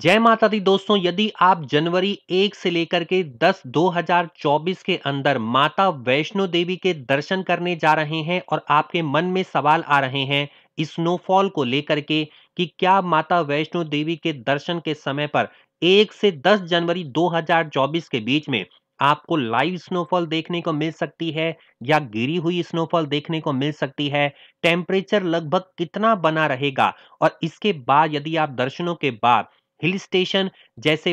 जय माता दी दोस्तों यदि आप जनवरी एक से लेकर के हजार 2024 के अंदर माता वैष्णो देवी के दर्शन करने जा रहे हैं और आपके मन में सवाल आ रहे हैं स्नोफॉल को लेकर के कि क्या माता वैष्णो देवी के दर्शन के समय पर एक से 10 जनवरी 2024 के बीच में आपको लाइव स्नोफॉल देखने को मिल सकती है या गिरी हुई स्नोफॉल देखने को मिल सकती है टेम्परेचर लगभग कितना बना रहेगा और इसके बाद यदि आप दर्शनों के बाद हिल स्टेशन जैसे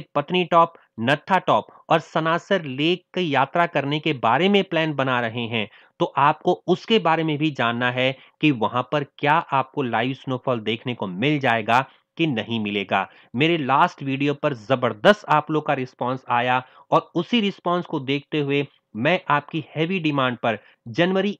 टॉप नत्था टॉप और सनासर लेक की यात्रा करने के बारे में प्लान बना रहे हैं तो आपको उसके बारे में भी जानना है कि वहां पर क्या आपको लाइव स्नोफॉल देखने को मिल जाएगा कि नहीं मिलेगा मेरे लास्ट वीडियो पर जबरदस्त आप लोग का रिस्पांस आया और उसी रिस्पांस को देखते हुए मैं आपकी हैवी डिमांड पर जनवरी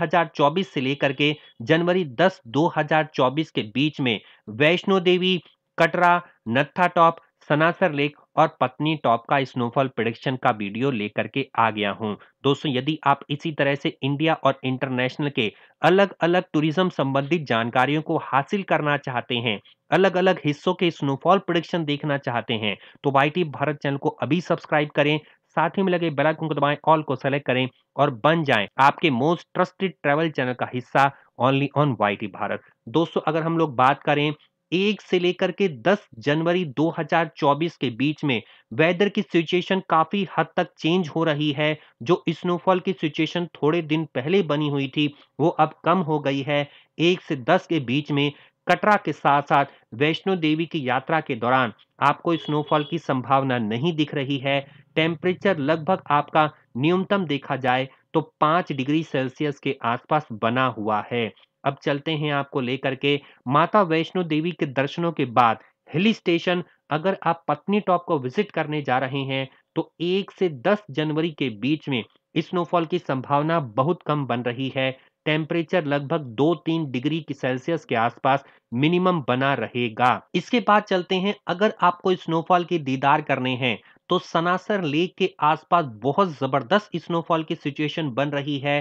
हजार 2024 से लेकर के जनवरी 10 2024 के बीच में वैष्णो देवी कटरा नत्था टॉप सनासर लेक और पत्नी टॉप का स्नोफॉल प्रोडिक्शन का वीडियो लेकर के आ गया हूँ दोस्तों यदि आप इसी तरह से इंडिया और इंटरनेशनल के अलग अलग टूरिज्म संबंधित जानकारियों को हासिल करना चाहते हैं अलग अलग हिस्सों के स्नोफॉल प्रोडिक्शन देखना चाहते हैं तो वाई भारत चैनल को अभी सब्सक्राइब करें साथ ही में लगे बेल आइकन को दबाएं ऑल को सेलेक्ट करें और बन जाएं आपके मोस्ट ट्रस्टेड ट्रैवल चैनल का हिस्सा ओनली ऑन वाई भारत दोस्तों अगर हम लोग बात करें एक से लेकर के 10 जनवरी 2024 के बीच में वेदर की सिचुएशन काफ़ी हद तक चेंज हो रही है जो स्नोफॉल की सिचुएशन थोड़े दिन पहले बनी हुई थी वो अब कम हो गई है एक से दस के बीच में कटरा के साथ साथ वैष्णो देवी की यात्रा के दौरान आपको स्नोफॉल की संभावना नहीं दिख रही है टेम्परेचर लगभग आपका न्यूनतम देखा जाए तो पांच डिग्री सेल्सियस के आसपास बना हुआ है अब चलते हैं आपको लेकर के माता वैष्णो देवी के दर्शनों के बाद हिल स्टेशन अगर आप पत्नी टॉप को विजिट करने जा रहे हैं तो एक से दस जनवरी के बीच में स्नोफॉल की संभावना बहुत कम बन रही है टेम्परेचर लगभग दो तीन डिग्री की सेल्सियस के आसपास मिनिमम बना रहेगा इसके बाद चलते हैं अगर आपको स्नोफॉल की दीदार करने हैं तो सनासर लेक के आसपास बहुत जबरदस्त स्नोफॉल की सिचुएशन बन रही है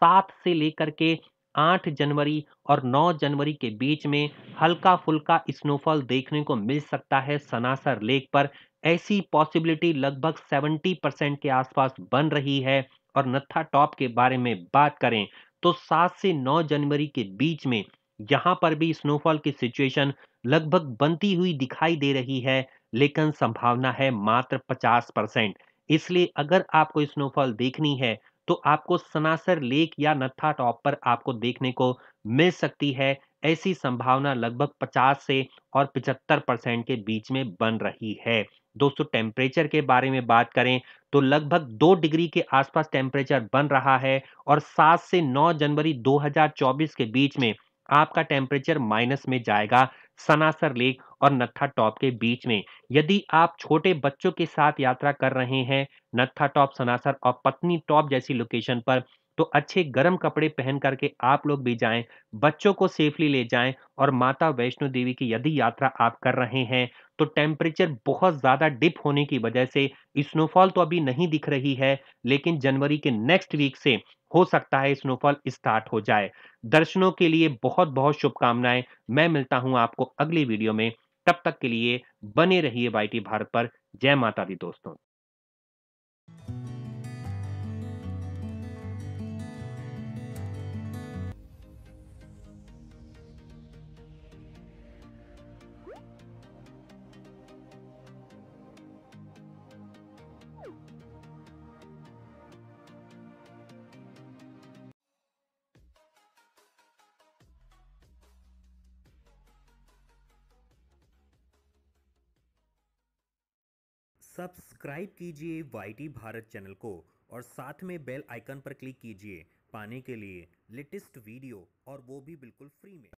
सात से लेकर के 8 जनवरी और 9 जनवरी के बीच में हल्का फुल्का स्नोफॉल देखने को मिल सकता है सनासर लेक पर ऐसी पॉसिबिलिटी लगभग 70 परसेंट के आसपास बन रही है और नत्था टॉप के बारे में बात करें तो 7 से 9 जनवरी के बीच में यहाँ पर भी स्नोफॉल की सिचुएशन लगभग बनती हुई दिखाई दे रही है लेकिन संभावना है मात्र पचास परसेंट इसलिए अगर आपको स्नोफॉल देखनी है तो आपको सनासर लेक या नत्था टॉप पर आपको देखने को मिल सकती है ऐसी संभावना लगभग 50 से और 75 परसेंट के बीच में बन रही है दोस्तों टेम्परेचर के बारे में बात करें तो लगभग दो डिग्री के आसपास टेम्परेचर बन रहा है और 7 से 9 जनवरी 2024 के बीच में आपका टेम्परेचर माइनस में जाएगा सनासर लेक और नत्था टॉप के बीच में यदि आप छोटे बच्चों के साथ यात्रा कर रहे हैं नत्था टॉप सनासर और पत्नी टॉप जैसी लोकेशन पर तो अच्छे गर्म कपड़े पहन करके आप लोग भी जाएं बच्चों को सेफली ले जाएं और माता वैष्णो देवी की यदि यात्रा आप कर रहे हैं तो टेम्परेचर बहुत ज़्यादा डिप होने की वजह से स्नोफॉल तो अभी नहीं दिख रही है लेकिन जनवरी के नेक्स्ट वीक से हो सकता है स्नोफॉल स्टार्ट हो जाए दर्शनों के लिए बहुत बहुत शुभकामनाएं मैं मिलता हूं आपको अगली वीडियो में तब तक के लिए बने रहिए वाई भारत पर जय माता दी दोस्तों thank you सब्सक्राइब कीजिए वाई भारत चैनल को और साथ में बेल आइकन पर क्लिक कीजिए पाने के लिए लेटेस्ट वीडियो और वो भी बिल्कुल फ्री में